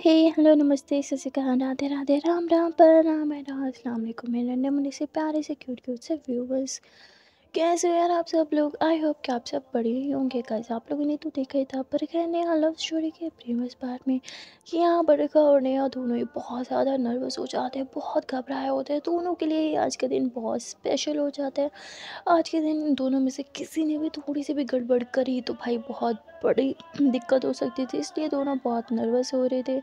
हे hello नमस्ते सत राधे राधे राम राम पर राम राम अल्लाम मेरे नन्हे मुन्ने से प्यारे से क्यूट क्यूट से व्यूवर्स कैसे यार आप सब लोग आई होप कि आप सब बड़े ही होंगे कैसे आप लोगों ने तो देखा ही था पर खैर नया लव स्टोरी के प्रीमियस पार्ट में कि यहाँ बड़का और नया दोनों ही बहुत ज़्यादा नर्वस हो जाते हैं बहुत घबराए होते हैं दोनों के लिए आज का दिन बहुत स्पेशल हो जाता है आज के दिन दोनों में से किसी ने भी थोड़ी सी भी गड़बड़ करी तो भाई बहुत बड़ी दिक्कत हो सकती थी इसलिए दोनों बहुत नर्वस हो रहे थे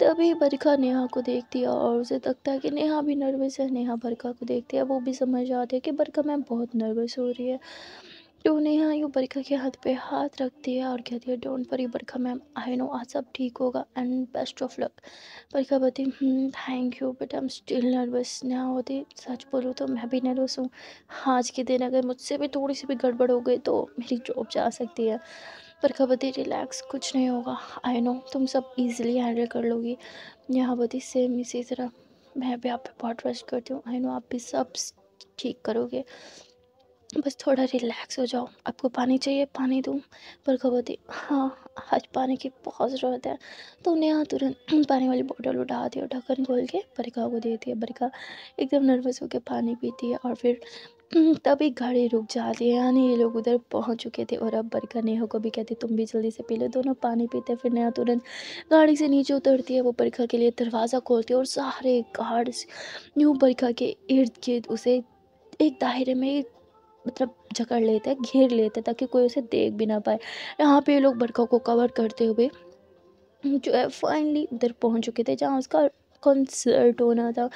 तभी बरखा नेहा को देखती है और उसे लगता है कि नेहा भी नर्वस है नेहा बरखा को देखती है वो भी समझ आती है कि बरखा मैम बहुत नर्वस हो रही है तो नेहा यू बरखा के हाथ पे हाथ रखती है और कहती है don't worry Barkha ma'am I know आज सब ठीक होगा and best of luck Barkha बती thank you but I am still nervous Neha होती सच बोलूँ तो मैं भी नर्वस हूँ आज के दिन अगर मुझसे भी थोड़ी सी भी गड़बड़ हो गई तो मेरी जॉब जा सकती है पर खबती रिलैक्स कुछ नहीं होगा आई नो तुम सब इजीली हैंडल कर लोगी यहाँ बदी सेम इसी तरह मैं भी आप पे बहुत ट्रस्ट करती हूँ आई नो आप भी सब ठीक करोगे बस थोड़ा रिलैक्स हो जाओ आपको पानी चाहिए पानी दूँ पर खबती हाँ आज पानी की बहुत ज़रूरत है तो उन्हें यहाँ तुरंत पानी वाली बोतल उठा दी और ढक्कन खोल के बरिका को देती है बरिका एकदम नर्वस होकर पानी पीती है और फिर हम्म, तभी एक गाड़ी रुक जाती है यानी ये लोग उधर पहुंच चुके थे और अब बरखा नेहा को भी कहते तुम भी जल्दी से पी लो दोनों पानी पीते फिर नया तुरंत गाड़ी से नीचे उतरती है वो बरखा के लिए दरवाज़ा खोलती है और सारे गार्ड यू बरखा के इर्द गिर्द उसे एक दायरे में मतलब जकड़ लेते हैं घेर लेते हैं ताकि कोई उसे देख भी ना पाए यहाँ पे ये लोग बरखा को कवर करते हुए जो है फाइनली उधर पहुँच चुके थे जहाँ उसका कंसर्ट होना था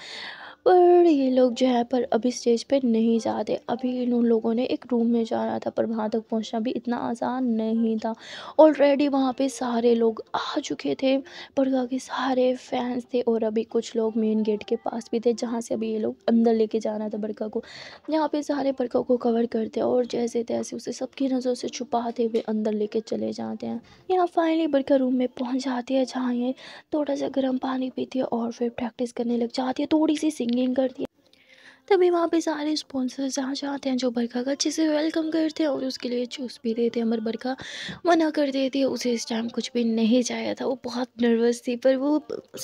पर ये लोग जो है पर अभी स्टेज पे नहीं जाते अभी इन लोगों ने एक रूम में जाना था पर वहाँ तक पहुँचना भी इतना आसान नहीं था ऑलरेडी वहाँ पे सारे लोग आ चुके थे पर के सारे फैंस थे और अभी कुछ लोग मेन गेट के पास भी थे जहाँ से अभी ये लोग अंदर लेके जाना था बड़का को यहाँ पे सारे बड़का को कवर करते और जैसे तैसे उसे सबकी नज़रों से छुपाते हुए अंदर लेके चले जाते हैं यहाँ फाइनली बड़का रूम में पहुँच जाती है जहाँ ये थोड़ा सा गर्म पानी पीती है और फिर प्रैक्टिस करने लग जाती है थोड़ी सी गेन गेन कर दिया तभी वहाँ पे सारे स्पॉन्सर्स जहाँ चाहते हैं जो बरखा का अच्छे से वेलकम करते हैं और उसके लिए चूस भी देते हैं मगर बरखा मना कर देती है उसे इस टाइम कुछ भी नहीं चाहिए था वो बहुत नर्वस थी पर वो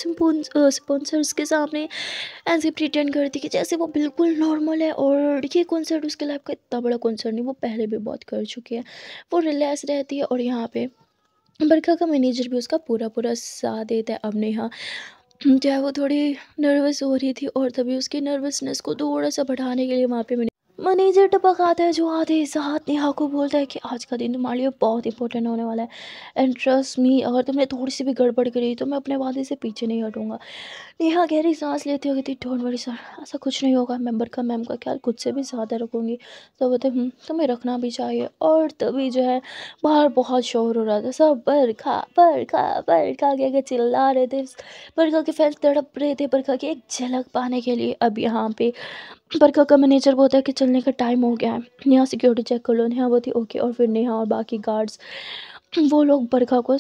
स्पॉन्सर्स के सामने ऐसे प्रिटेंड करती कि जैसे वो बिल्कुल नॉर्मल है और ये कॉन्सर्ट उसके लाइफ का इतना बड़ा कॉन्सर्ट नहीं वो पहले भी बहुत कर चुकी है वो रिलैक्स रहती है और यहाँ पर बरखा का मैनेजर भी उसका पूरा पूरा साथ देता है अब नेहा जो है वो थोड़ी नर्वस हो रही थी और तभी उसकी नर्वसनेस को थोड़ा सा बढ़ाने के लिए वहाँ पे मैंने मैनेजर टपक आता है जो आधे साथ नेहा को बोलता है कि आज का दिन तुम्हारे लिए बहुत इंपॉर्टेंट होने वाला है एंड ट्रस्ट मी अगर तुमने थोड़ी सी भी गड़बड़ करी तो मैं अपने वादे से पीछे नहीं हटूंगा नेहा गहरी सांस लेती होगी थी डोंट वरी सर ऐसा कुछ नहीं होगा मेम्बर का मैम का ख्याल खुद से भी ज़्यादा रखूँगी तो बोलते हम्म, तुम्हें रखना भी चाहिए और तभी जो है बाहर बहुत शोर हो रहा था सब बरखा बरखा बरखा के आगे चिल्ला रहे थे बरखा के फैल तड़प रहे थे बरखा की एक झलक पाने के लिए अब यहाँ पे पर का मैनेजर बोलता है कि चलने का टाइम हो गया है नेहा सिक्योरिटी चेक कर लो नेहा बोलती ओके और फिर नेहा और बाकी गार्ड्स वो लोग बरखा को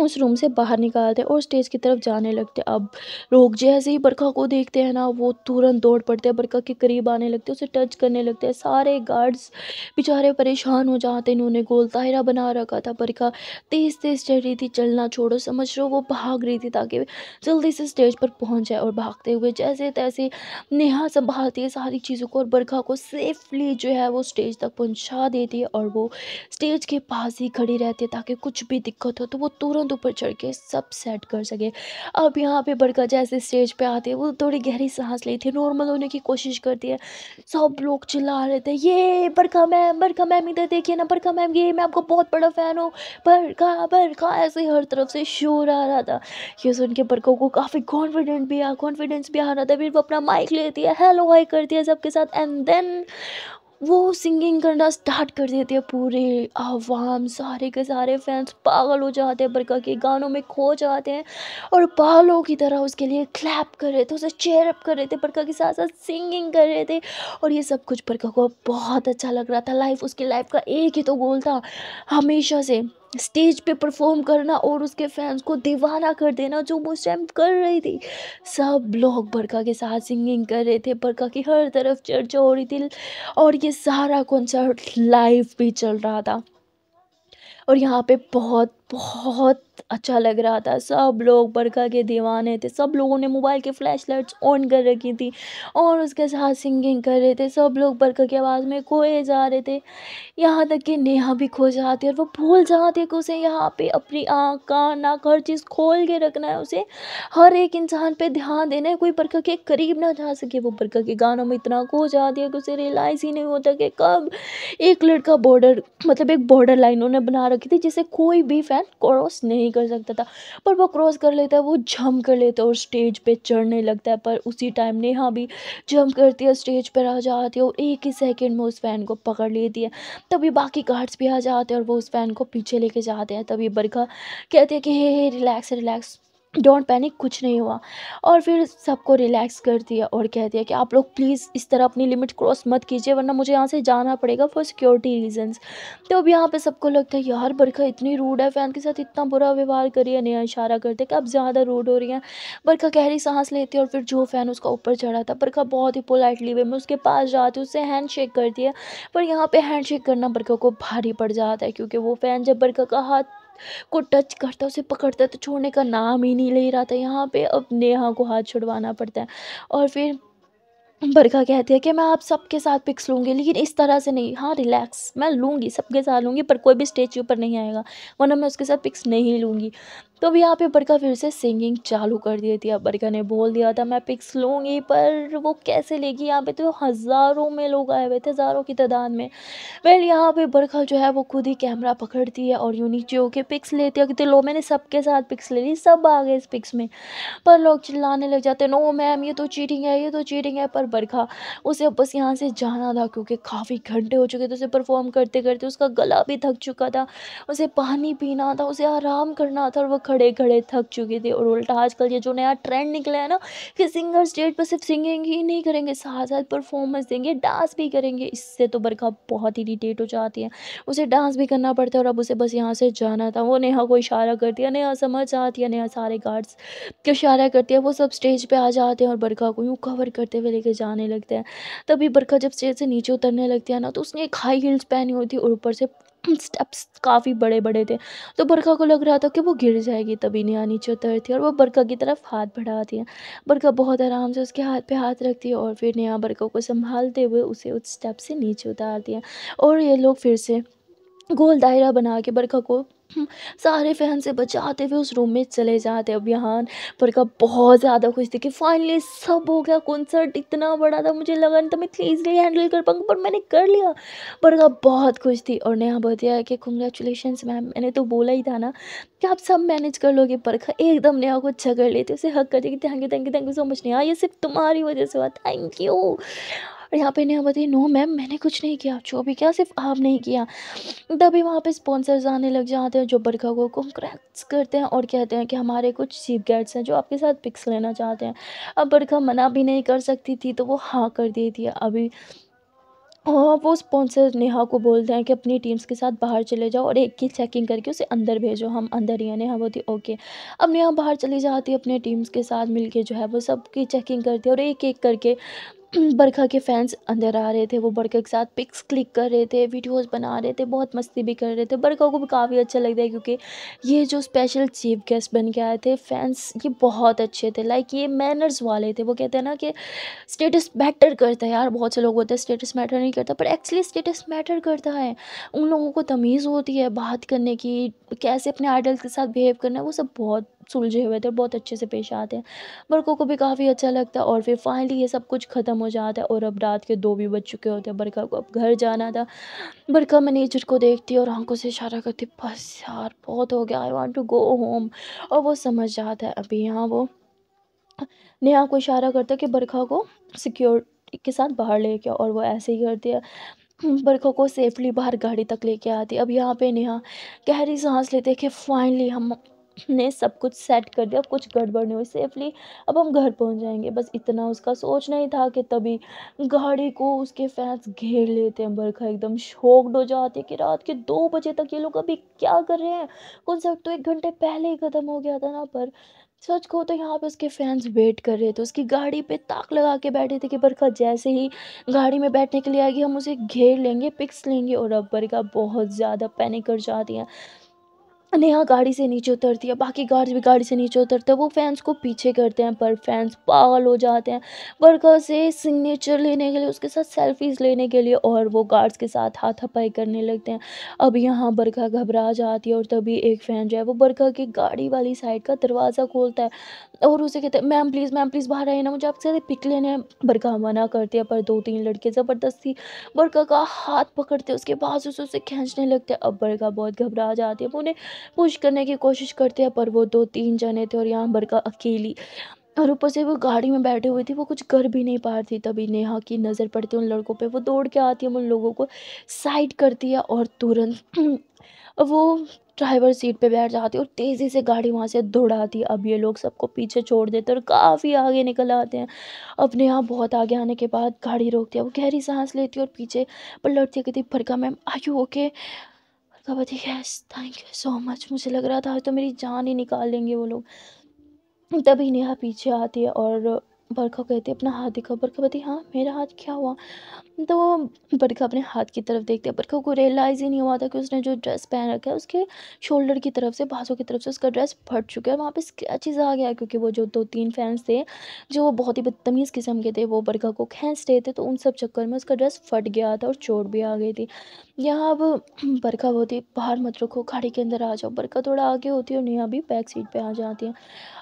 उस रूम से बाहर निकालते हैं और स्टेज की तरफ जाने लगते हैं अब लोग जैसे ही बरखा को देखते हैं ना वो तुरंत दौड़ पड़ते हैं बरखा के करीब आने लगते हैं उसे टच करने लगते हैं सारे गार्ड्स बेचारे परेशान हो जाते हैं इन्होंने गोल ताहिरा बना रखा था बरखा तेज़ तेज़ चल रही थी चलना छोड़ो समझ लो वो भाग रही थी ताकि जल्दी से स्टेज पर पहुँच जाए और भागते हुए जैसे तैसे नेहा संभालती है सारी चीज़ों को और बरखा को सेफली जो है वो स्टेज तक पहुँचा देती है और वो स्टेज के पास ही खड़ी रहती है ताकि कुछ भी दिक्कत हो तो वो तुरंत तुरंत ऊपर चढ़ के सब सेट कर सके अब यहाँ पे बड़का जैसे स्टेज पे आते हैं वो थोड़ी गहरी सांस लेती है नॉर्मल होने की कोशिश करती है सब लोग चिल्ला रहे थे ये बड़का मैम बड़का मैम इधर देखिए ना बड़का मैम ये मैं आपको बहुत बड़ा फ़ैन हूँ बड़का बड़का ऐसे हर तरफ से शोर आ रहा था ये सुन के बड़कों को काफ़ी कॉन्फिडेंट भी आ कॉन्फिडेंस भी आ रहा था फिर वो अपना माइक लेती है हेलो हाई करती है सबके साथ एंड देन वो सिंगिंग करना स्टार्ट कर देते हैं पूरे आवाम सारे के सारे फैंस पागल हो जाते हैं बरका के गानों में खो जाते हैं और पागलों की तरह उसके लिए क्लैप कर रहे थे उसे चेयर अप कर रहे थे बरका के साथ साथ सिंगिंग कर रहे थे और ये सब कुछ बरका को बहुत अच्छा लग रहा था लाइफ उसकी लाइफ का एक ही तो गोल था हमेशा से स्टेज पे परफॉर्म करना और उसके फैंस को दीवाना कर देना जो वो उस टाइम कर रही थी सब लोग बरका के साथ सिंगिंग कर रहे थे बरका की हर तरफ चर्चा हो रही थी और ये सारा कॉन्सर्ट लाइव भी चल रहा था और यहाँ पे बहुत बहुत अच्छा लग रहा था सब लोग बरखा के दीवाने थे सब लोगों ने मोबाइल के फ्लैश लाइट्स ऑन कर रखी थी और उसके साथ सिंगिंग कर रहे थे सब लोग बरखा की आवाज़ में खोए जा रहे थे यहाँ तक कि नेहा भी खो जाती है और वो भूल जाती है कि उसे यहाँ पे अपनी आँख का नाक हर चीज़ खोल के रखना है उसे हर एक इंसान पर ध्यान देना है कोई बरखा के करीब ना जा सके वो बरखा के गानों में इतना खो जाती है कि उसे रियलाइज़ ही नहीं होता कि कब एक लड़का बॉर्डर मतलब एक बॉर्डर लाइन उन्होंने बना रखी थी जिसे कोई भी फैन क्रॉस नहीं कर सकता था पर वो क्रॉस कर लेता है वो जंप कर लेता है और स्टेज पे चढ़ने लगता है पर उसी टाइम नेहा भी जंप करती है स्टेज पर आ जाती है और एक ही सेकेंड में उस फैन को पकड़ लेती है तभी बाकी गार्ड्स भी आ जाते हैं और वो उस फैन को पीछे लेके जाते हैं तभी बरखा कहते हैं कि hey hey relax relax don't panic कुछ नहीं हुआ और फिर सबको रिलैक्स कर दिया और कह दिया कि आप लोग प्लीज़ इस तरह अपनी लिमिट क्रॉस मत कीजिए वरना मुझे यहाँ से जाना पड़ेगा फॉर सिक्योरिटी रीजंस तो अब यहाँ पे सबको लगता है यार बरखा इतनी रूड है फ़ैन के साथ इतना बुरा व्यवहार करिए नया इशारा करते कि अब ज़्यादा रूड हो रही है बरखा गहरी सांस लेती है और फिर जो फ़ैन उसका ऊपर चढ़ा था बरखा बहुत ही पोलाइटली वे में उसके पास जाती उससे हैंड शेक करती है पर यहाँ पर हैंड शेक करना बरखा को भारी पड़ जाता है क्योंकि वो फ़ैन जब बरखा का हाथ को टच करता उसे पकड़ता तो छोड़ने का नाम ही नहीं ले रहा था यहाँ पे अब नेहा को हाथ छुड़वाना पड़ता है और फिर बरखा कहती है कि मैं आप सबके साथ पिक्स लूँगी लेकिन इस तरह से नहीं हाँ रिलैक्स मैं लूँगी सबके साथ लूँगी पर कोई भी स्टेज ऊपर नहीं आएगा वरना मैं उसके साथ पिक्स नहीं लूँगी तो अब यहाँ पे बड़का फिर से सिंगिंग चालू कर दी थी अब बड़का ने बोल दिया था मैं पिक्स लूँगी पर वो कैसे लेगी यहाँ पे तो हज़ारों में लोग आए हुए थे हज़ारों की तादाद में वेल यहाँ पे बड़का जो है वो खुद ही कैमरा पकड़ती है और यूनिक जियो के पिक्स लेती है कितने लो मैंने सबके साथ पिक्स ले ली सब आ गए इस पिक्स में पर लोग चिल्लाने लग जाते नो मैम ये तो चीटिंग है ये तो चीटिंग है पर बड़का उसे बस यहाँ से जाना था क्योंकि काफ़ी घंटे हो चुके थे उसे परफॉर्म करते करते उसका गला भी थक चुका था उसे पानी पीना था उसे आराम करना था और खड़े खड़े थक चुके थे और उल्टा आजकल ये जो नया ट्रेंड निकला है ना कि सिंगर स्टेज पर सिर्फ सिंगिंग ही नहीं करेंगे साथ साथ परफॉर्मेंस देंगे डांस भी करेंगे इससे तो बरखा बहुत इरीटेट हो जाती है उसे डांस भी करना पड़ता है और अब उसे बस यहाँ से जाना था वो नेहा को इशारा करती है नेहा समझ आती है नेहा सारे गार्ड्स को इशारा करती है वो सब स्टेज पर आ जाते हैं और बरखा को यूँ कवर करते हुए लेके जाने लगते हैं तभी बरखा जब स्टेज से नीचे उतरने लगती है ना तो उसने एक हाई हील्स पहनी होती है और ऊपर से स्टेप्स काफ़ी बड़े बड़े थे तो बरखा को लग रहा था कि वो गिर जाएगी तभी नहीं नीचे उतरती है और वो बरखा की तरफ हाथ बढ़ाती है बरखा बहुत आराम से उसके हाथ पे हाथ रखती है और फिर नया बरखा को संभालते हुए उसे उस स्टेप से नीचे उतारती है और ये लोग फिर से गोल दायरा बना के बरखा को सारे फैन से बचाते हुए उस रूम में चले जाते अब यहाँ पर का बहुत ज़्यादा खुश थी कि फाइनली सब हो गया कॉन्सर्ट इतना बड़ा था मुझे लगा नहीं था मैं इतनी ईजिली हैंडल कर पाऊँगी पर मैंने कर लिया पर का बहुत खुश थी और नेहा बतिया कि कंग्रेचुलेशन मैम मैंने तो बोला ही था ना कि आप सब मैनेज कर लोगे परखा एकदम नेहा को अच्छा कर उसे हक कर देगी कि thank you thank you thank you so much नहीं ये सिर्फ तुम्हारी वजह से हुआ थैंक यू और यहाँ पे नेहा बताइए नो मैम मैंने कुछ नहीं किया जो भी क्या सिर्फ आपने ही किया तभी वहाँ पे स्पॉन्सर्स आने लग जाते हैं जो बरखा को कॉन्ग्रेट्स करते हैं और कहते हैं कि हमारे कुछ सीप गेट्स हैं जो आपके साथ पिक्स लेना चाहते हैं अब बरखा मना भी नहीं कर सकती थी तो वो हाँ कर देती है अभी हाँ वो स्पॉन्सर नेहा को बोलते हैं कि अपनी टीम्स के साथ बाहर चले जाओ और एक की चेकिंग करके उसे अंदर भेजो हम अंदर ही हैं नेहा बोलती ओके अब नेहा बाहर चली जाती है अपने टीम्स के साथ मिलके जो है वो सब की चेकिंग करती है और एक एक करके बरखा के फैंस अंदर आ रहे थे वो बरखा के साथ पिक्स क्लिक कर रहे थे वीडियोस बना रहे थे बहुत मस्ती भी कर रहे थे बरखा को भी काफ़ी अच्छा लगता है क्योंकि ये जो स्पेशल चीफ गेस्ट बन के आए थे फैंस ये बहुत अच्छे थे लाइक ये मैनर्स वाले थे वो कहते हैं ना कि स्टेटस मैटर करता है यार बहुत से लोग होते हैं स्टेटस मैटर नहीं करता पर एक्चुअली स्टेटस मैटर करता है उन लोगों को तमीज़ होती है बात करने की कैसे अपने आइडल्स के साथ बिहेव करना है वो सब बहुत सुलझे हुए थे बहुत अच्छे से पेश आते हैं बरकों को भी काफ़ी अच्छा लगता है और फिर फाइनली ये सब कुछ ख़त्म हो जाता है और अब रात के दो भी बज चुके होते हैं बरखा को अब घर जाना था बड़का मैनेजर को देखती और आंखों से इशारा करती बस यार बहुत हो गया I want to go home और वो समझ जाता है अभी यहाँ वो नेहा को इशारा करता है कि बरखा को सिक्योरिटी के साथ बाहर ले गया और वो ऐसे ही करती है बरखा को सेफली बाहर गाड़ी तक लेके आती अब यहाँ पे नेहा गहरी सांस लेते कि फ़ाइनली हम ने सब कुछ सेट कर दिया कुछ गड़बड़ नहीं हुई सेफली अब हम घर पहुंच जाएंगे बस इतना उसका सोच नहीं था कि तभी गाड़ी को उसके फैंस घेर लेते हैं बरखा एकदम शोकड हो जाती है कि रात के दो बजे तक ये लोग अभी क्या कर रहे हैं कॉन्सर्ट तो एक घंटे पहले ही ख़त्म हो गया था ना पर सच को तो यहाँ पे उसके फैंस वेट कर रहे थे उसकी गाड़ी पे ताक लगा के बैठे थे कि बरखा जैसे ही गाड़ी में बैठने के लिए आएगी हम उसे घेर लेंगे पिक्स लेंगे और अब बरखा बहुत ज़्यादा पैनिक कर जाती हैं नेहा गाड़ी से नीचे उतरती है बाकी गार्ड्स भी गाड़ी से नीचे उतरते हैं वो फैंस को पीछे करते हैं पर फैंस पागल हो जाते हैं वर्कर से सिग्नेचर लेने के लिए उसके साथ सेल्फीज लेने के लिए और वो गार्ड्स के साथ हाथापाई करने लगते हैं अब यहाँ बरखा घबरा जाती है और तभी एक फैन जो है वो बरखा की गाड़ी वाली साइड का दरवाज़ा खोलता है और उसे कहते हैं मैम प्लीज़ मैम प्लीज़ बाहर आइए ना मुझे आपसे पिक लेने बरका मना करती है पर दो तीन लड़के ज़बरदस्ती बरका का हाथ पकड़ते उसके बाद उसे उसे खींचने लगते हैं अब बरका बहुत घबरा जाती है वो उन्हें पुश करने की कोशिश करते हैं पर वो दो तीन जने थे और यहाँ बरका अकेली और ऊपर से वो गाड़ी में बैठे हुए थी वो कुछ कर भी नहीं पा रही थी तभी नेहा की नज़र पड़ती उन लड़कों पर वो दौड़ के आती है उन लोगों को साइड करती है और तुरंत वो ड्राइवर सीट पे बैठ जाती और तेज़ी से गाड़ी वहाँ से दौड़ाती अब ये लोग सबको पीछे छोड़ देते और काफ़ी आगे निकल आते हैं अपने यहाँ बहुत आगे आने के बाद गाड़ी रोकती है वो गहरी सांस लेती है और पीछे पलटती कहती फरका मैम आई यू ओके फरका बती yes thank you so much मुझे लग रहा था तो मेरी जान ही निकाल लेंगे वो लोग तभी नेहा पीछे आती है और बरखा कहती अपना हाथ दिखा बरखा बताती हाँ मेरा हाथ क्या हुआ तो वो बरखा अपने हाथ की तरफ देखते है बरखा को रियलाइज़ ही नहीं हुआ था कि उसने जो ड्रेस पहन रखा है उसके शोल्डर की तरफ से बाँसों की तरफ से उसका ड्रेस फट चुका है वहाँ पे स्क्रैचेज आ गया क्योंकि वो जो दो तीन फैंस थे जो बहुत ही बदतमीज़ किस्म के थे वो बरखा को खेस रहे थे तो उन सब चक्कर में उसका ड्रेस फट गया था और चोट भी आ गई थी यहाँ अब बरखा ही बाहर मत रखो खाड़ी के अंदर आ जाओ बरखा थोड़ा आगे होती है और नेहा भी बैक सीट पर आ जाती है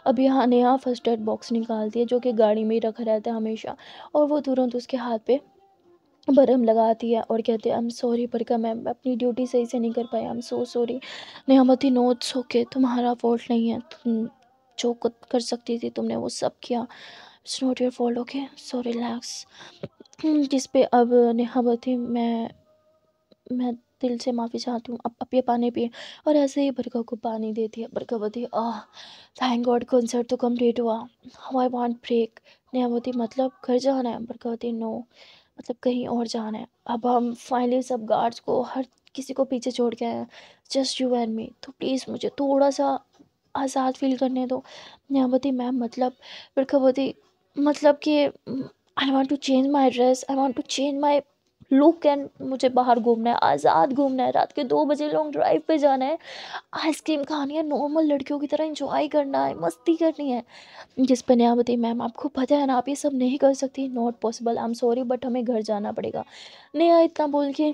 अब यहाँ नेहा फर्स्ट एड बॉक्स निकालती है जो कि गाड़ी गाड़ी में ही रखा रहता है हमेशा और वो तुरंत उसके हाथ पे बरम लगाती है और कहती है आई एम सॉरी पर बरका मैम अपनी ड्यूटी सही से नहीं कर पाई आई एम सो सॉरी नयामती नो इट्स ओके तुम्हारा फॉल्ट नहीं है तुम जो कर सकती थी तुमने वो सब किया it's not your fault okay so relax जिस पे अब नेहावती मैं मैं दिल से माफ़ी चाहती हूँ अब अब ये पानी पिए और ऐसे ही बरका को पानी देती है बरका बोती आह थैंक गॉड कॉन्सर्ट तो कम्प्लीट हुआ हाउ आई वॉन्ट ब्रेक बोती मतलब घर जाना है बरका बोती नो मतलब कहीं और जाना है अब हम फाइनली सब गार्ड्स को हर किसी को पीछे छोड़ के आए हैं जस्ट यू एंड मी तो प्लीज़ मुझे थोड़ा सा आज़ाद फील करने दो नेहावती मैम मतलब बरका मतलब कि I want to change my dress I want to change my लोग कैन मुझे बाहर घूमना है आज़ाद घूमना है रात के दो बजे लॉन्ग ड्राइव पे जाना है आइसक्रीम खानी है नॉर्मल लड़कियों की तरह इंजॉय करना है मस्ती करनी है जिस पर नया बताइए मैम आपको पता है ना आप ये सब नहीं कर सकती not possible I am sorry but हमें घर जाना पड़ेगा नया इतना बोल के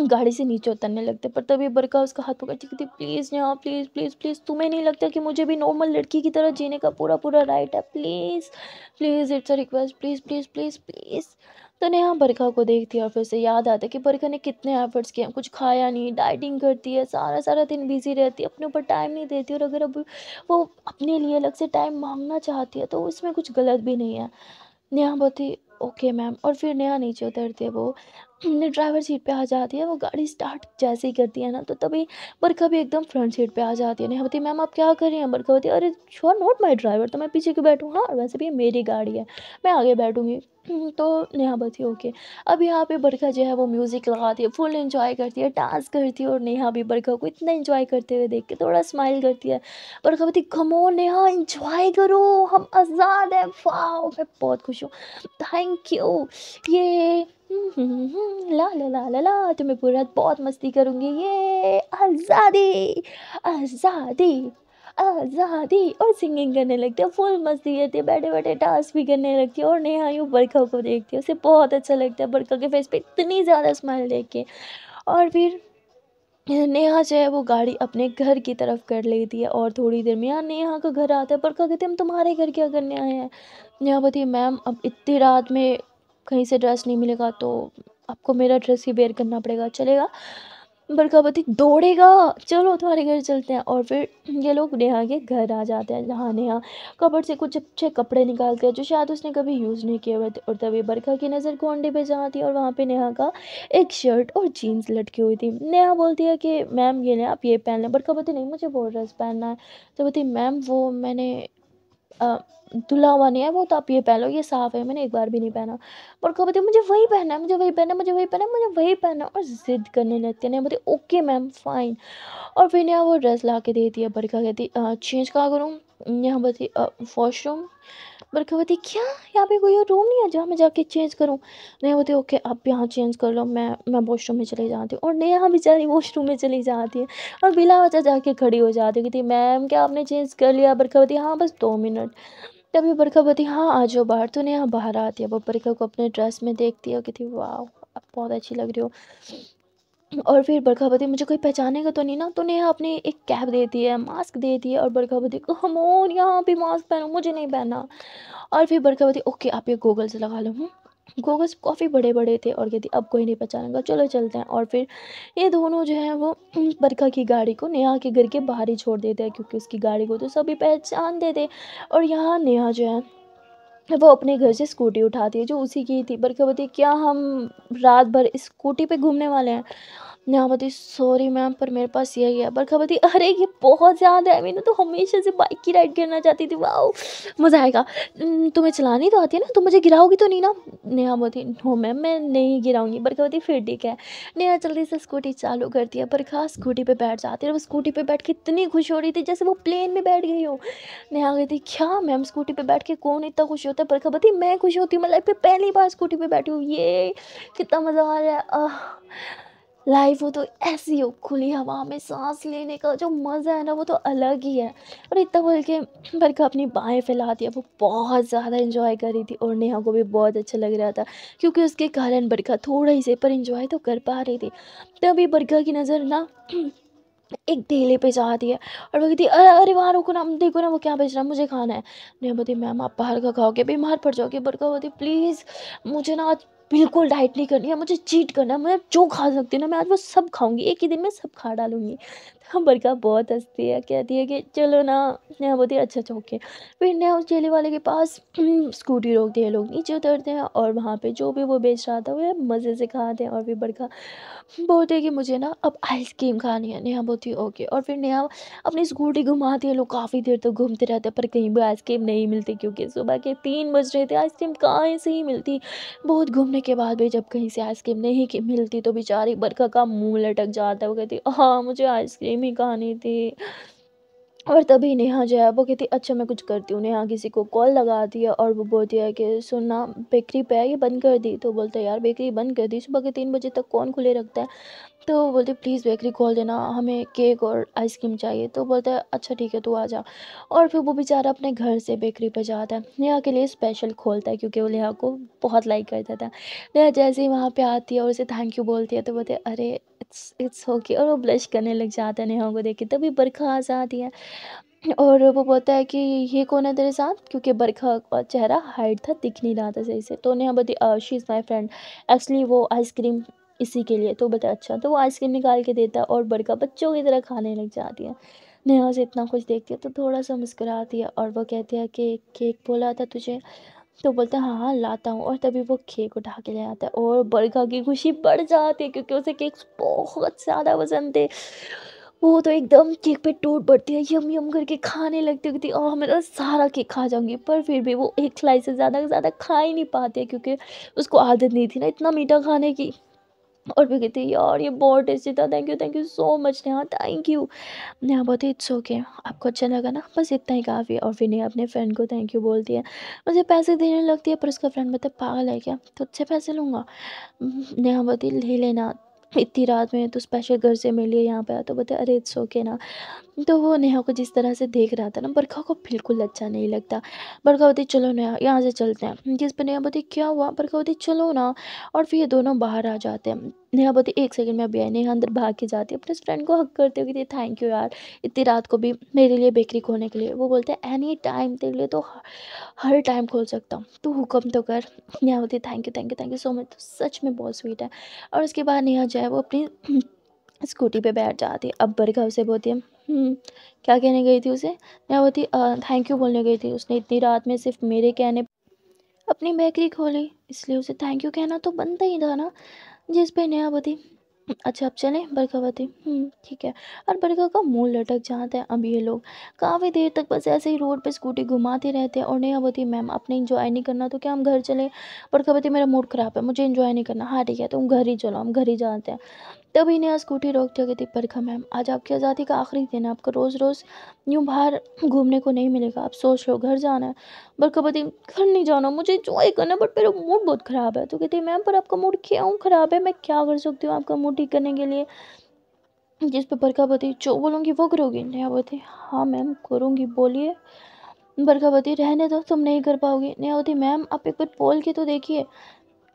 गाड़ी से नीचे उतरने लगते पर तभी बरका उसका हाथ पकड़ती कहती प्लीज़ यहाँ प्लीज़ प्लीज़ प्लीज़ तुम्हें नहीं लगता कि मुझे भी नॉर्मल लड़की की तरह जीने का पूरा पूरा राइट है please please it's a request please please please please तो नेहा बरखा को देखती है और फिर से याद आता है कि बरखा ने कितने एफर्ट्स किए कुछ खाया नहीं डाइटिंग करती है सारा सारा दिन बिजी रहती है अपने ऊपर टाइम नहीं देती और अगर अब वो अपने लिए अलग से टाइम मांगना चाहती है तो उसमें कुछ गलत भी नहीं है नेहा बहुत ही ओके मैम और फिर नेहा नीचे उतरती है वो ड्राइवर सीट पे आ जाती है वो गाड़ी स्टार्ट जैसे ही करती है ना तो तभी बरखा भी एकदम फ्रंट सीट पे आ जाती है नेहावती मैम आप क्या कर रही हैं बरखा होती है अरे show are not my driver तो मैं पीछे क्यों बैठूँ हाँ वैसे भी मेरी गाड़ी है मैं आगे बैठूँगी तो नेहा बती ओके अब यहाँ पे बरखा जो है वो म्यूज़िक लगाती है फुल एंजॉय करती है डांस करती है और नेहा भी बरखा को इतना एंजॉय करते हुए देख के थोड़ा स्माइल करती है बरखा बती घमो नेहा एंजॉय करो हम आज़ाद हैं वाह मैं बहुत खुश हूँ थैंक यू ये हम्म, हम्म, हम्म, ला ला ला ला ला तो मैं पूरी रात बहुत मस्ती करूँगी ये आज़ादी आज़ादी आज़ादी और सिंगिंग करने लगती है फुल मस्ती करती है बैठे बैठे डांस भी करने लगती है और नेहा यूँ बरखा को देखती है उसे बहुत अच्छा लगता है बरखा के फेस पे इतनी ज़्यादा स्माइल देख के और फिर नेहा जो है वो गाड़ी अपने घर की तरफ कर लेती है और थोड़ी देर में यहाँ नेहा का घर आता है पर कहते हम तुम्हारे घर क्या करने आए हैं यहाँ बताइए मैम अब इतनी रात में कहीं से ड्रेस नहीं मिलेगा तो आपको मेरा ड्रेस ही वेयर करना पड़ेगा चलेगा बरकावती दौड़ेगा चलो तुम्हारे घर चलते हैं और फिर ये लोग नेहा के घर आ जाते हैं जहाँ नेहा कपड़ से कुछ अच्छे कपड़े निकालते हैं जो शायद उसने कभी यूज़ नहीं किए हुए थे और तभी बरखा की नज़र कोंडे पे जाती और वहाँ पे नेहा का एक शर्ट और जीन्स लटकी हुई थी नेहा बोलती है कि मैम ये लें आप ये पहन लें बरकावती नहीं मुझे वो ड्रेस पहनना है तो बोलती मैम वो मैंने दुल्हा हुआ नहीं है वो तो आप ये पहनो ये साफ़ है मैंने एक बार भी नहीं पहना और कहा बताया तो मुझे वही पहना है मुझे वही पहना मुझे वही पहना मुझे वही पहना और ज़िद करने लगती है नहीं बताया ओके मैम फ़ाइन और फिर ने वो ड्रेस ला के दे दिया बड़का कहती चेंज कहा करूँ यहाँ बस वॉशरूम बल्कि बोलती क्या यहाँ पे कोई रूम नहीं है जहाँ मैं जाके चेंज करूँ नहीं बोलती ओके आप यहाँ चेंज कर लो मैं मैं वॉशरूम में चली जाती हूँ और नेहा बेचारी वॉशरूम में चली जाती है और बिला वजह जाके खड़ी हो जाती है कहती मैम क्या आपने चेंज कर लिया बरखा बोलती हाँ बस दो मिनट तभी बरखा बोलती हाँ आ जाओ बाहर तो नेहा बाहर आती है वो बरखा को अपने ड्रेस में देखती है कहती वाह आप बहुत अच्छी लग रही हो और फिर बरखावती मुझे कोई पहचानेगा तो नहीं ना तो नेहा अपनी एक कैब दे दी है मास्क दे दी है और बरखावती को हमोन यहाँ भी मास्क पहनो मुझे नहीं पहना और फिर बरखावती ओके आप ये गूगल से लगा लो गूगल्स हम्म, काफ़ी बड़े बड़े थे और कहती अब कोई नहीं पहचानेगा चलो चलते हैं और फिर ये दोनों जो है वो बरखा की गाड़ी को नेहा के घर के बाहर ही छोड़ देते हैं क्योंकि उसकी गाड़ी को तो सभी पहचान देते और यहाँ नेहा जो है वो अपने घर से स्कूटी उठाती है जो उसी की थी पर क्या क्या हम रात भर स्कूटी पे घूमने वाले हैं नेहावती सॉरी मैम पर मेरे पास ये है बरखावती अरे ये बहुत ज़्यादा है मैंने तो हमेशा से बाइक की राइड करना चाहती थी वाह मज़ा आएगा तुम्हें चलानी तो आती है ना तुम तो मुझे गिराओगी तो नहीं ना नेहावती नो मैम मैं नहीं गिराऊंगी बरखावती फिर ठीक है नेहा जल्दी से स्कूटी चालू करती है बरखा स्कूटी पर बैठ जाती है वो स्कूटी पर बैठ के इतनी खुश हो रही थी जैसे वो प्लेन में बैठ गई हो नेहा कहती क्या मैम स्कूटी पर बैठ के कौन इतना खुश होता है बरखावती मैं खुश होती हूँ मैं लाइफ में पहली बार स्कूटी पर बैठी हूँ ये कितना मज़ा आ रहा है लाइफ हो तो ऐसी हो खुली हवा में सांस लेने का जो मज़ा है ना वो तो अलग ही है और इतना बोल के बरखा अपनी बाहें फैला दिया वो बहुत ज़्यादा इंजॉय कर रही थी और नेहा को भी बहुत अच्छा लग रहा था क्योंकि उसके कारण बरखा थोड़ा ही से पर इंजॉय तो कर पा रही थी तभी बरखा की नज़र ना एक ठेले पे जाती है और वो कहती अरे अरे वहाँ रुको ना देखो ना वो क्या बेच रहा है मुझे खाना है नहीं बोलती मैम आप बाहर का खाओगे बीमार पड़ जाओगे बड़का बोलती प्लीज़ मुझे ना आज बिल्कुल डाइट नहीं करनी है मुझे चीट करना है मैं जो खा सकती हूँ ना मैं आज वो सब खाऊंगी एक ही दिन में सब खा डालूंगी तो बरका बहुत हंसती है कहती है कि चलो ना नेहा बोलती अच्छा है अच्छा अच्छा फिर नेहा उस जेली वाले के पास स्कूटी रोकते हैं लोग नीचे उतरते हैं और वहाँ पे जो भी वो बेच रहा था वह मज़े से खाते हैं और फिर बरका बोलते हैं कि मुझे ना अब आइसक्रीम खानी है नेहा बहुत ही ओके और फिर नेहा अपनी स्कूटी घुमाती है लोग काफ़ी देर तक तो घूमते रहते हैं पर कहीं भी आइसक्रीम नहीं मिलती क्योंकि सुबह के तीन बज रहे थे आइसक्रीम कहाँ से ही मिलती बहुत घूमने के बाद भी जब कहीं से आइसक्रीम नहीं मिलती तो बेचारी बरखा का मुँह लटक जाता है वो कहती हाँ मुझे आइसक्रीम ही कहानी थी और तभी नेहा जो है वो कहती अच्छा मैं कुछ करती हूँ नेहा किसी को कॉल लगा दिया और वो बोलती है कि सुनना बेकरी पे है ये बंद कर दी तो बोलता है यार बेकरी बंद कर दी सुबह के तीन बजे तक कौन खुले रखता है तो बोलते प्लीज़ बेकरी खोल देना हमें केक और आइसक्रीम चाहिए तो बोलता है अच्छा ठीक है तू आ जा और फिर वो बेचारा अपने घर से बेकरी पर जाता है नेहा के लिए स्पेशल खोलता है क्योंकि वो नेहा को बहुत लाइक करता था नेहा जैसे ही वहाँ पर आती है और उसे थैंक यू बोलती है तो बोलते अरे इट्स इट्स ओके और वो ब्लश करने लग जाता है नेहा को देख के तभी बरखा आ जाती है और वो बोलता है कि ये कौन है तेरे साथ क्योंकि बरखा का चेहरा हाइड था दिख नहीं रहा था सही से तो नेहा बोलती she is my friend actually वो आइसक्रीम इसी के लिए तो बता अच्छा तो वो आइसक्रीम निकाल के देता है और बड़का बच्चों की तरह खाने लग जाती है नेहा से इतना कुछ देखती है तो थोड़ा सा मुस्कुराती है और वो कहती है कि केक बोला था तुझे तो बोलते हैं हाँ हाँ लाता हूँ और तभी वो केक उठा के ले आता है और बरखा की खुशी बढ़ जाती है क्योंकि उसे केक बहुत ज़्यादा पसंद थे वो तो एकदम केक पे टूट पड़ती है यम यम करके खाने लगती होती है और तो सारा केक खा जाऊंगी पर फिर भी वो एक स्लाइस से ज़्यादा से ज़्यादा खा ही नहीं है क्योंकि उसको आदत नहीं थी ना इतना मीठा खाने की और भी कहती है यार ये बहुत टेस्टी था thank you thank you so much Neha thank you Neha बोलती इट्स ओके आपको अच्छा लगा ना बस इतना ही काफ़ी और फिर नेहा अपने फ्रेंड को थैंक यू बोलती है मुझे पैसे देने लगती है पर उसका फ्रेंड बता पागल है क्या तो अच्छे पैसे लूँगा नेहा बोलती ले लेना इतनी रात में तो स्पेशल घर से मिलिए यहाँ पे आया तो बोलते अरे इट्स ओके ना तो वो नेहा को जिस तरह से देख रहा था ना बरखा को बिल्कुल अच्छा नहीं लगता बरखा बोती चलो नेहा यहाँ से चलते हैं जिस पर नेहा बोती क्या हुआ बरखा बोती चलो ना और फिर ये दोनों बाहर आ जाते हैं नेहा बोलती एक सेकंड में अभी आई नेहा अंदर भाग के जाती है अपने फ्रेंड को हक करते हुए कहती थैंक यू यार इतनी रात को भी मेरे लिए बेकरी खोलने के लिए वो बोलते हैं एनी टाइम तेरे लिए तो हर टाइम खोल सकता हूँ तो हुक्म तो कर नेहा बोलती thank you thank you thank you so much तो सच में बहुत स्वीट है और उसके बाद नेहा जो है वो अपनी स्कूटी पर बैठ जाती है अब बरगा उसे बोलती है हम्म, क्या कहने गई थी उसे नेहा बोलती थैंक यू बोलने गई थी उसने इतनी रात में सिर्फ मेरे कहने अपनी बेकरी खोली इसलिए उसे थैंक यू कहना तो बनता ही था ना जिस पे नयावती अच्छा अब चलें बरखावती हम्म, ठीक है और बरखा का मुंह लटक जाता है अब ये लोग काफ़ी देर तक बस ऐसे ही रोड पे स्कूटी घुमाते रहते हैं और नयावती मैम आपने इंजॉय नहीं करना तो क्या हम घर चले बरखावती मेरा मूड ख़राब है मुझे इंजॉय नहीं करना हाँ ठीक है तुम तो घर ही चलो हम घर ही जाते हैं तभी इन्हें स्कूटी रोक जगह थी परखा मैम आज आपकी आज़ादी का आखिरी दिन है आपको रोज़ रोज़ यूँ बाहर घूमने को नहीं मिलेगा आप सोच लो घर जाना है बरखा बती घर नहीं जाना मुझे इंजॉय करना बट मेरा मूड बहुत ख़राब है तो कहती है मैम पर आपका मूड क्यों ख़राब है मैं क्या कर सकती हूँ आपका मूड ठीक करने के लिए जिस पर बरखावती जो बोलूँगी वो करोगी नया बोती हाँ मैम करूँगी बोलिए बरखावती रहने दो तुम नहीं कर पाओगी बोती मैम आप एक बार बोल के तो देखिए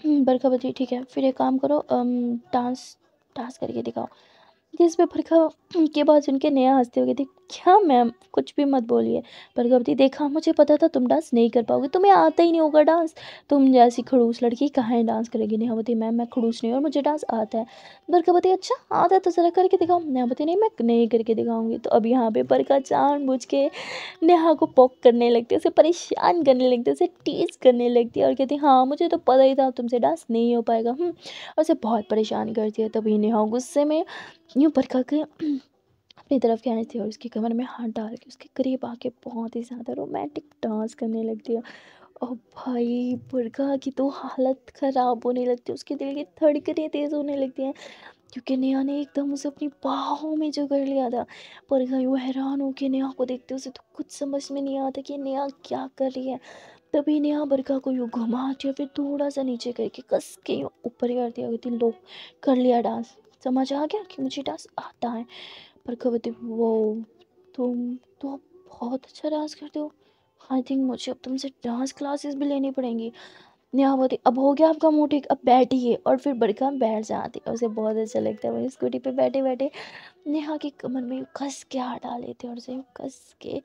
बरखावती ठीक है फिर एक काम करो डांस टास्क करके दिखाओ इस पर प्रखा के बाद उनके नया हंसते हुए थी क्या मैम कुछ भी मत बोलिए प्रगवती देखा मुझे पता था तुम डांस नहीं कर पाओगे तुम्हें आता ही नहीं होगा डांस तुम जैसी खड़ूस लड़की कहाँ डांस करेगी नेहावती मैम मैं खड़ूस नहीं और मुझे डांस आता है बरकावती अच्छा आता है तो ज़रा करके दिखाओ नेहावती नहीं मैं नहीं करके दिखाऊंगी तो अब यहाँ पे बरका चाँद बूझ के नेहा को पोक करने लगती उसे परेशान करने लगती उसे टीज करने लगती है और कहती हाँ मुझे तो पता ही था तुमसे डांस नहीं हो पाएगा हम्म, और उसे बहुत परेशान करती है तभी नेहा गुस्से में यूँ भड़का के अपनी तरफ कह रही थी और उसके कमर में हाथ डाल के उसके करीब आके बहुत ही ज़्यादा रोमांटिक डांस करने लग दिया और भाई बुरका की तो हालत ख़राब होने लगती है उसके दिल की थड़कने तेज़ होने लगती हैं क्योंकि नेहा ने एकदम उसे अपनी बाहों में जगड़ लिया था पर यूँ हैरान हो के नेहा को देखते उसे तो कुछ समझ में नहीं आता कि नेहा क्या कर रही है तभी नेहा बुरका को यूँ घुमा दिया फिर थोड़ा सा नीचे करके कस के यूँ ऊपर कर दिया लो कर लिया डांस समझ आ गया कि मुझे डांस आता है पर बोलती वो तुम तो बहुत अच्छा डांस करते हो आई थिंक मुझे अब तुमसे डांस क्लासेस भी लेनी पड़ेंगी नेहा बोलती अब हो गया आपका मुँह ठीक अब बैठिए और फिर बड़का बैठ जाती है उसे बहुत अच्छा लगता है वही स्कूटी पे बैठे बैठे नेहा की कमर में कस के हटा लेते और उसे कस के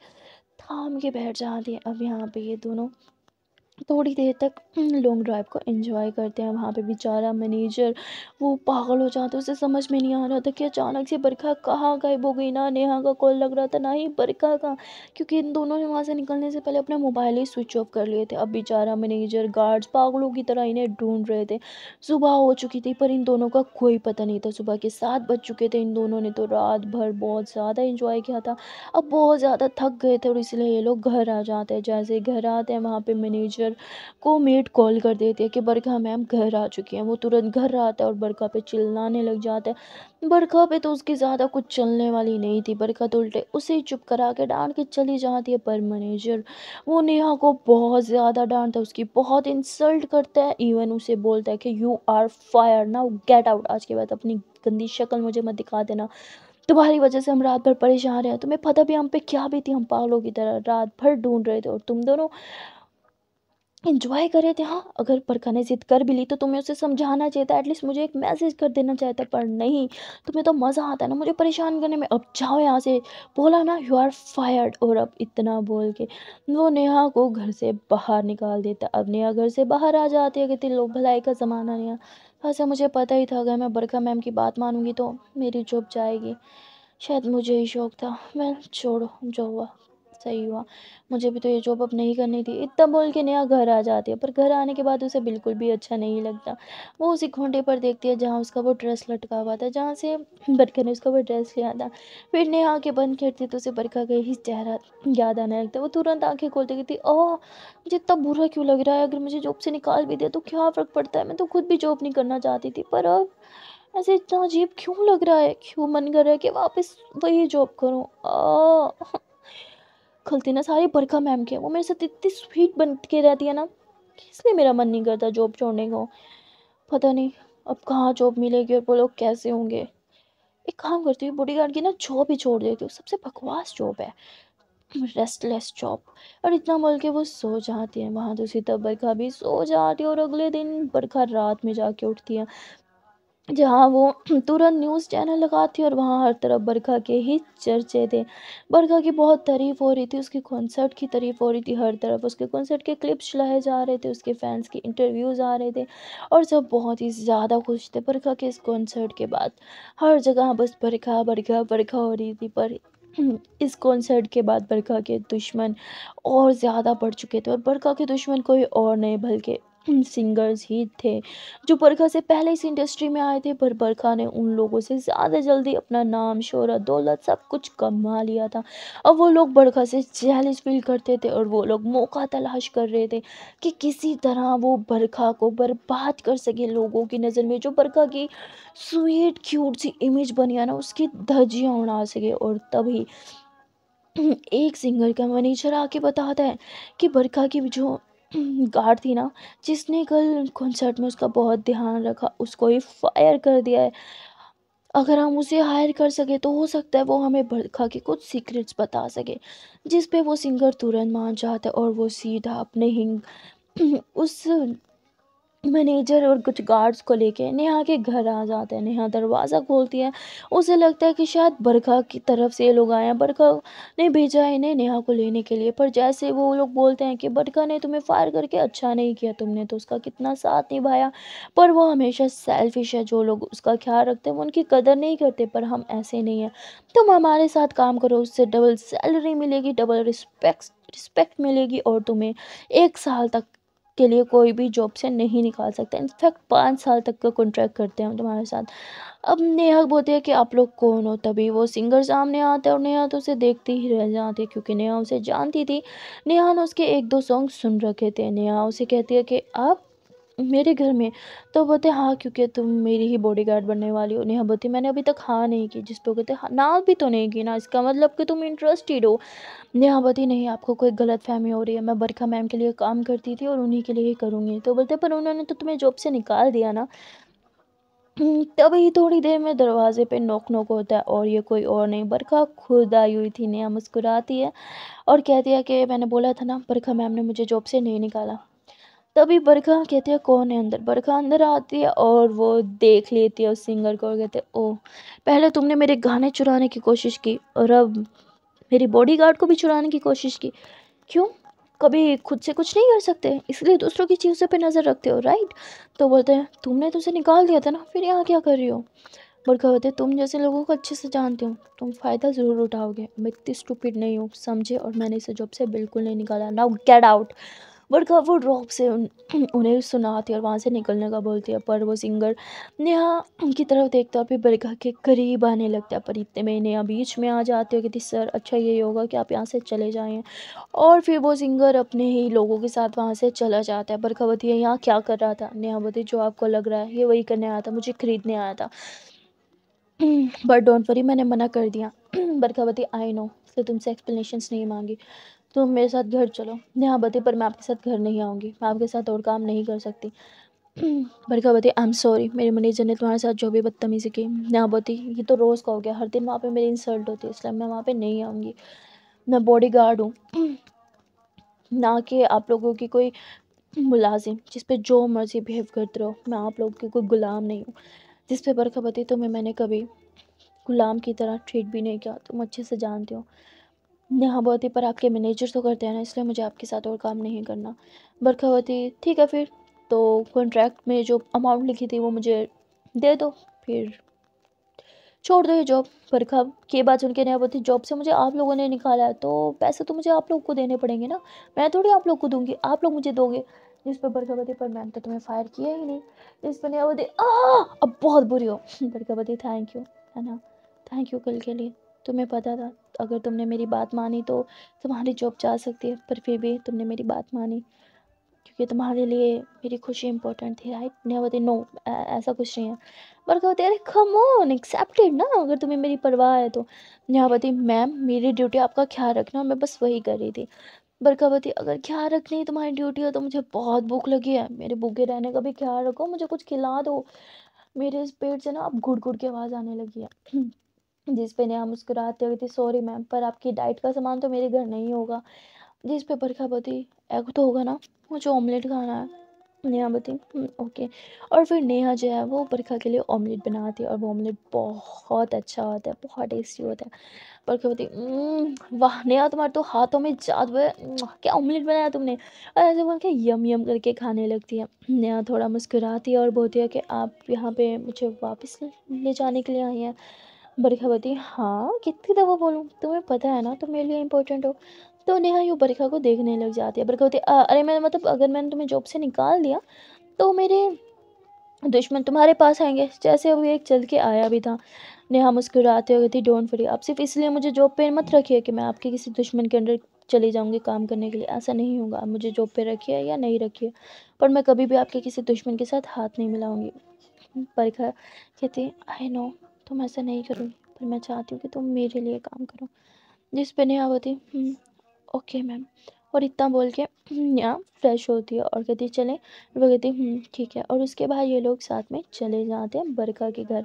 थाम के बैठ जाती है अब यहाँ पे ये दोनों थोड़ी देर तक हम्म, लॉन्ग ड्राइव को एंजॉय करते हैं वहाँ पे बेचारा मैनेजर वो पागल हो जाता है उसे समझ में नहीं आ रहा था कि अचानक से बरखा कहाँ गायब हो गई ना नेहा का कॉल लग रहा था ना ही बरखा का क्योंकि इन दोनों ने वहाँ से निकलने से पहले अपना मोबाइल ही स्विच ऑफ कर लिए थे अब बेचारा मैनेजर गार्ड्स पागलों की तरह इन्हें ढूंढ रहे थे सुबह हो चुकी थी पर इन दोनों का कोई पता नहीं था सुबह के सात बज चुके थे इन दोनों ने तो रात भर बहुत ज़्यादा इंजॉय किया था अब बहुत ज़्यादा थक गए थे और इसलिए ये लोग घर आ जाते हैं जैसे घर आते हैं वहाँ पर मैनेजर टीचर को मेड कॉल कर देती है कि बरखा मैम घर आ चुकी हैं वो तुरंत घर आता है और बरखा पे चिल्लाने लग जाता है बरखा पे तो उसकी ज़्यादा कुछ चलने वाली नहीं थी बरखा तो उल्टे उसे ही चुप करा के डांट के चली जाती है पर मैनेजर वो नेहा को बहुत ज़्यादा डांटता है उसकी बहुत इंसल्ट करता है इवन उसे बोलता है कि you are fire now get out आज के बाद अपनी गंदी शक्ल मुझे मत दिखा देना तुम्हारी वजह से हम रात भर परेशान रहे हैं तुम्हें पता भी हम पे क्या भी थी हम पागलों की तरह रात भर ढूंढ रहे थे और तुम दोनों इंजॉय करे थे हाँ अगर परखा ने जिद कर भी ली तो तुम्हें उसे समझाना चाहिए था एटलीस्ट मुझे एक मैसेज कर देना चाहिए था पर नहीं तुम्हें तो मज़ा आता है ना मुझे परेशान करने में अब जाओ यहाँ से बोला ना यू आर फायर्ड और अब इतना बोल के वो नेहा को घर से बाहर निकाल देता अब नेहा घर से बाहर आ जाती है कहती लोग भलाई का ज़माना नहीं वैसे मुझे पता ही था अगर मैं बरखा मैम की बात मानूंगी तो मेरी जॉब जाएगी शायद मुझे ही शौक था मैं छोड़ो जो हुआ सही हुआ मुझे भी तो ये जॉब अब नहीं करनी थी इतना बोल के नया घर आ जाती है पर घर आने के बाद उसे बिल्कुल भी अच्छा नहीं लगता वो उसी खूंटे पर देखती है जहाँ उसका वो ड्रेस लटका हुआ था जहाँ से बरखा ने उसका वो ड्रेस लिया था फिर नेहा के बंद खेलती तो उसे बरखा का ही चेहरा याद आने लगता वो तुरंत आँखें खोलती गई थी ओह मुझे इतना बुरा क्यों लग रहा है अगर मुझे जॉब से निकाल भी दिया तो क्या फ़र्क पड़ता है मैं तो खुद भी जॉब नहीं करना चाहती थी पर अब ऐसे इतना अजीब क्यों लग रहा है क्यों मन कर रहा है कि वापस वही जॉब करूँ खलती ना सारी बरखा मैम के वो मेरे साथ इतनी स्वीट बन के रहती है ना इसलिए मेरा मन नहीं करता जॉब छोड़ने को पता नहीं अब कहाँ जॉब मिलेगी और बोलो कैसे होंगे एक काम करती हूँ बॉडी गार्ड की ना जॉब ही छोड़ देती हूँ सबसे बकवास जॉब है रेस्टलेस जॉब और इतना बोल के वो सो जाती है वहाँ दूसरी तब बरखा भी सो जाती है और अगले दिन बरखा रात में जाके उठती है जहाँ वो तुरंत न्यूज़ चैनल लगाती और वहाँ हर तरफ बरखा के ही चर्चे थे बरखा की बहुत तारीफ़ हो रही थी उसके कॉन्सर्ट की तारीफ़ हो रही थी हर तरफ उसके कॉन्सर्ट के क्लिप्स चलाए जा रहे थे उसके फैंस के इंटरव्यूज़ आ रहे थे और सब बहुत ही ज़्यादा खुश थे बरखा के इस कॉन्सर्ट के बाद हर जगह बस बरखा बरखा बरखा हो रही थी पर इस कॉन्सर्ट के बाद बरखा के दुश्मन और ज़्यादा बढ़ चुके थे और बरखा के दुश्मन कोई और नहीं बल्कि सिंगर्स ही थे जो बरखा से पहले इस इंडस्ट्री में आए थे पर बरखा ने उन लोगों से ज़्यादा जल्दी अपना नाम शोहरत दौलत सब कुछ कमा लिया था अब वो लोग बरखा से जेलिस फील करते थे और वो लोग मौका तलाश कर रहे थे कि किसी तरह वो बरखा को बर्बाद कर सके लोगों की नज़र में जो बरखा की स्वीट क्यूट सी इमेज बनी है ना उसकी धजियाँ उड़ा सके और तभी एक सिंगर का मैनेजर आके बताता है कि बरखा की जो गार्ड थी ना जिसने कल कॉन्सर्ट में उसका बहुत ध्यान रखा उसको ही फायर कर दिया है अगर हम उसे हायर कर सके तो हो सकता है वो हमें भड़का के कुछ सीक्रेट्स बता सके जिस पे वो सिंगर तुरंत मान जाता है और वो सीधा अपने हिंग उस मैनेजर और कुछ गार्ड्स को लेके नेहा के घर आ जाते हैं नेहा दरवाज़ा खोलती है उसे लगता है कि शायद बरखा की तरफ से ये लोग आए हैं बरखा ने भेजा है इन्हें नेहा को लेने के लिए पर जैसे वो लोग बोलते हैं कि बरखा ने तुम्हें फायर करके अच्छा नहीं किया तुमने तो उसका कितना साथ निभाया पर वो हमेशा सेल्फिश है जो लोग उसका ख्याल रखते हैं वो उनकी कदर नहीं करते पर हम ऐसे नहीं हैं तुम हमारे साथ काम करो उससे डबल सैलरी मिलेगी डबल रिस्पेक्ट रिस्पेक्ट मिलेगी और तुम्हें एक साल तक के लिए कोई भी जॉब से नहीं निकाल सकता इनफैक्ट पाँच साल तक का कॉन्ट्रैक्ट करते हैं हम तुम्हारे साथ अब नेहा बोलते हैं कि आप लोग कौन हो तभी वो सिंगर सामने आते हैं और नेहा तो उसे देखती ही रह जाती है क्योंकि नेहा उसे जानती थी नेहा ने उसके एक दो सॉन्ग सुन रखे थे नेहा उसे कहती है कि आप मेरे घर में तो बोलते हाँ क्योंकि तुम मेरी ही बॉडीगार्ड बनने वाली हो नेहा बोलती मैंने अभी तक हाँ नहीं की जिस पर कहते हाँ, ना भी तो नहीं की ना इसका मतलब कि तुम इंटरेस्टेड हो नेहा बोलती नहीं आपको कोई गलत फहमी हो रही है मैं बरखा मैम के लिए काम करती थी और उन्हीं के लिए ही करूँगी तो बोलते पर उन्होंने तो तुम्हें जॉब से निकाल दिया ना तभी थोड़ी देर में दरवाजे पे नोक नोक होता है और ये कोई और नहीं बरखा खुद आई हुई थी नेहा मुस्कुराती है और कहती है कि मैंने बोला था ना बरखा मैम ने मुझे जॉब से नहीं निकाला तभी बरखा कहती है कौन है अंदर बरखा अंदर आती है और वो देख लेती है उस सिंगर को और कहते हैं ओह पहले तुमने मेरे गाने चुराने की कोशिश की और अब मेरी बॉडीगार्ड को भी चुराने की कोशिश की क्यों कभी खुद से कुछ नहीं कर सकते इसलिए दूसरों की चीज़ों पे नज़र रखते हो राइट तो बोलते हैं तुमने तो उसे निकाल दिया था ना फिर यहाँ क्या कर रही हो बड़का बोलते तुम जैसे लोगों को अच्छे से जानती हो तुम फ़ायदा ज़रूर उठाओगे मैं इतनी स्टूपिड नहीं हूँ समझे और मैंने इसे जॉब से बिल्कुल नहीं निकाला नाउ गेट आउट लड़का वो ड्रॉप से उन्हें सुनाती और वहाँ से निकलने का बोलती है पर वो सिंगर नेहा की तरफ देखता है फिर बरगा के करीब आने लगता है पर इतने में नेहा बीच में आ जाती है कहती सर अच्छा ये होगा कि आप यहाँ से चले जाएँ और फिर वो सिंगर अपने ही लोगों के साथ वहाँ से चला जाता है बरखा बती है यहाँ क्या कर रहा था नेहा बती जो आपको लग रहा है ये वही करने आया था मुझे ख़रीदने आया था बट डोंट वरी मैंने मना कर दिया बरखा आई नो फिर तुमसे एक्सप्लेनेशंस नहीं मांगी तुम तो मेरे साथ घर चलो बती पर मैं आपके साथ घर नहीं आऊँगी मैं आपके साथ और काम नहीं कर सकती बरखावती आई एम सॉरी मेरे मैनेजर ने तुम्हारे साथ जो भी बदतमीजी की बती ये तो रोज़ का हो गया हर दिन वहाँ पे मेरी इंसल्ट होती है इसलिए मैं वहाँ पे नहीं आऊँगी मैं बॉडी गार्ड हूँ ना कि आप लोगों की कोई मुलाजिम जिस पे जो मर्ज़ी बिहेव करते रहो मैं आप लोगों की कोई ग़ुलाम नहीं हूँ जिस पे बरखा बताई तुम्हें मैंने कभी ग़ुलाम की तरह ट्रीट भी नहीं किया तुम अच्छे से जानते हो नहावती पर आपके मैनेजर तो करते हैं ना इसलिए मुझे आपके साथ और काम नहीं करना बरखावती ठीक है फिर तो कॉन्ट्रैक्ट में जो अमाउंट लिखी थी वो मुझे दे दो फिर छोड़ दो ये जॉब बरखा के बाद उनके नया बोलती जॉब से मुझे आप लोगों ने निकाला है तो पैसे तो मुझे आप लोग को देने पड़ेंगे ना मैं थोड़ी आप लोग को दूंगी आप लोग मुझे दोगे जिस पर बरखावती पर मैंने तो तुम्हें फायर किया ही नहीं इस पर नया बोलती अब बहुत बुरी हो बरखावती थैंक यू है ना थैंक यू कल के लिए तुम्हें पता था अगर तुमने मेरी बात मानी तो तुम्हारी जॉब जा सकती है पर फिर भी तुमने मेरी बात मानी क्योंकि तुम्हारे लिए मेरी खुशी इंपॉर्टेंट थी राइट नहीं नो ऐसा कुछ नहीं है पर कहते अरे कम ऑन एक्सेप्टेड ना अगर तुम्हें मेरी परवाह है तो न्यावती मैम मेरी ड्यूटी आपका ख्याल रखना मैं बस वही कर रही थी बरकावती अगर ख्याल रखनी तुम्हारी ड्यूटी हो तो मुझे बहुत भूख लगी है मेरे भूखे रहने का भी ख्याल रखो मुझे कुछ खिला दो मेरे पेट से ना अब गुड़ गुड़ की आवाज़ आने लगी है जिस पे नेहा मुस्कुराते हुए थी सॉरी मैम पर आपकी डाइट का सामान तो मेरे घर नहीं होगा जिस पे बरखा बती एग तो होगा ना मुझे ऑमलेट खाना है नेहा बती ओके हम्म, और फिर नेहा जो है वो बरखा के लिए ऑमलेट बनाती है और वो ऑमलेट बहुत अच्छा होता है बहुत टेस्टी होता है बरखा बती हम्म, वाह नेहा तुम्हारे तो हाथों में जादू है क्या ऑमलेट बनाया तुमने और ऐसे बोल के यम यम करके खाने लगती है नेहा थोड़ा मुस्कुराती है और बोलती है कि आप यहाँ पे मुझे वापस ले जाने के लिए आई हैं बरखा बोलती हाँ कितनी दफ़ा बोलूँ तुम्हें पता है ना तुम मेरे लिए इंपॉर्टेंट हो तो नेहा यूँ बरखा को देखने लग जाती है बरखा बोलती अरे मैं मतलब अगर मैंने तुम्हें जॉब से निकाल दिया तो मेरे दुश्मन तुम्हारे पास आएंगे जैसे अभी एक चल के आया भी था नेहा मुस्कुराते हुए थी डोंट फ्री आप सिर्फ इसलिए मुझे जॉब पे मत रखिए कि मैं आपके किसी दुश्मन के अंडर चले जाऊँगी काम करने के लिए ऐसा नहीं होगा आप मुझे जॉब पे रखिए या नहीं रखिए पर मैं कभी भी आपके किसी दुश्मन के साथ हाथ नहीं मिलाऊँगी बरखा कहती आई नो तुम तो ऐसा नहीं करोगी पर मैं चाहती हूँ कि तुम मेरे लिए काम करो जिस पर नेहा होती ओके मैम और इतना बोल के यहाँ फ्रेश होती है और कहती चले वो कहती हम्म, ठीक है और उसके बाद ये लोग साथ में चले जाते हैं बरखा के घर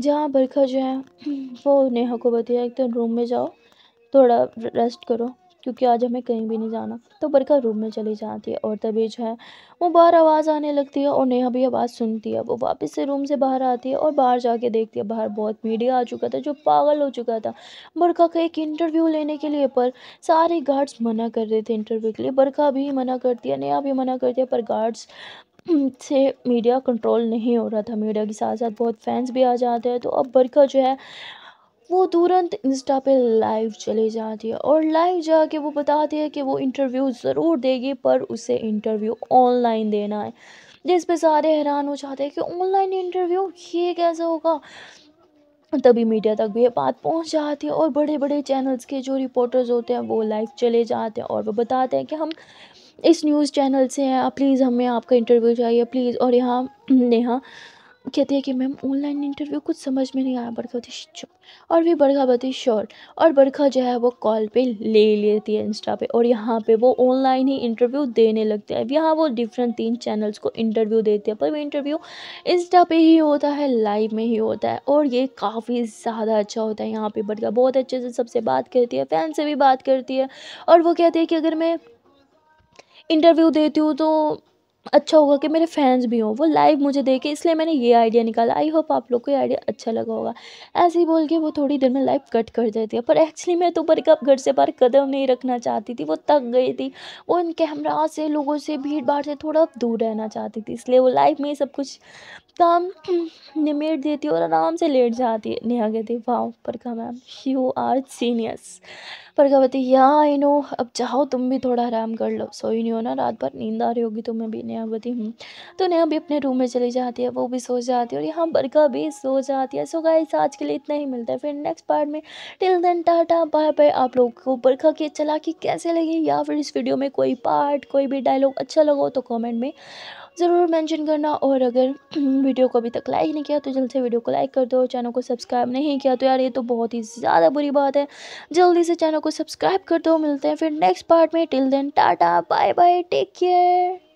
जहाँ बरखा जो है वो नेहा को बताया एक तो रूम में जाओ थोड़ा रेस्ट करो क्योंकि आज हमें कहीं भी नहीं जाना तो बरखा रूम में चली जाती है और तभी जो है वो बाहर आवाज़ आने लगती है और नेहा भी आवाज़ सुनती है वो वापस से रूम से बाहर आती है और बाहर जाके देखती है बाहर बहुत मीडिया आ चुका था जो पागल हो चुका था बरखा का एक इंटरव्यू लेने के लिए पर सारे गार्ड्स मना कर रहे थे इंटरव्यू के लिए बरखा भी मना करती है नेहा भी मना करती है पर गार्ड्स से मीडिया कंट्रोल नहीं हो रहा था मीडिया के साथ साथ बहुत फैंस भी आ जाते हैं तो अब बरखा जो है वो तुरंत इंस्टा पे लाइव चले जाती है और लाइव जाके वो बताती है कि वो इंटरव्यू ज़रूर देगी पर उसे इंटरव्यू ऑनलाइन देना है जिस पे सारे हैरान हो जाते हैं कि ऑनलाइन इंटरव्यू ये कैसे होगा तभी मीडिया तक भी ये बात पहुंच जाती है और बड़े बड़े चैनल्स के जो रिपोर्टर्स होते हैं वो लाइव चले जाते हैं और वो बताते हैं कि हम इस न्यूज़ चैनल से हैं प्लीज़ हमें आपका इंटरव्यू चाहिए प्लीज़ और यहाँ यहाँ कहती है कि मैम ऑनलाइन इंटरव्यू कुछ समझ में नहीं आया बड़का होती चुप और भी बड़का बती श्योर और बड़का जो है वो कॉल पे ले लेती है इंस्टा पे और यहाँ पे वो ऑनलाइन ही इंटरव्यू देने लगते हैं यहाँ वो डिफरेंट तीन चैनल्स को इंटरव्यू देते हैं पर वो इंटरव्यू इंस्टा पे ही होता है लाइव में ही होता है और ये काफ़ी ज़्यादा अच्छा होता है यहाँ पर बड़का बहुत अच्छे से सबसे बात करती है फ़ैन से भी बात करती है और वो कहती है कि अगर मैं इंटरव्यू देती हूँ तो अच्छा होगा कि मेरे फैंस भी हों वो लाइव मुझे देखे इसलिए मैंने ये आइडिया निकाला आई होप आप लोग को ये आइडिया अच्छा लगा होगा ऐसे ही बोल के वो थोड़ी देर में लाइव कट कर देती है पर एक्चुअली मैं तो बड़ी कब घर से बाहर कदम नहीं रखना चाहती थी वो तक गई थी वो इन कैमरा से लोगों से भीड़ भाड़ से थोड़ा दूर रहना चाहती थी इसलिए वो लाइव में सब कुछ काम निमेट देती है और आराम से लेट जाती है नेहा कहती वाह कहा मैम यू आर सीनियर्स परखा कहती या आई नो अब चाहो तुम भी थोड़ा आराम कर लो सो ही नहीं हो ना रात भर नींद आ रही होगी तुम्हें भी नेहा कहती हूँ हम्म। तो नेहा भी अपने रूम में चली जाती है वो भी सो जाती है और यहाँ बरखा भी सो जाती है सो गाइस आज के लिए इतना ही मिलता है फिर नेक्स्ट पार्ट में till then tata bye bye आप लोग को बरखा की चलाकी अच्छा कैसे लगी या फिर इस वीडियो में कोई पार्ट कोई भी डायलॉग अच्छा लगा तो कॉमेंट में ज़रूर मेंशन करना और अगर वीडियो को अभी तक लाइक नहीं किया तो जल्द से वीडियो को लाइक कर दो चैनल को सब्सक्राइब नहीं किया तो यार ये तो बहुत ही ज़्यादा बुरी बात है जल्दी से चैनल को सब्सक्राइब कर दो मिलते हैं फिर नेक्स्ट पार्ट में till then tata bye bye take care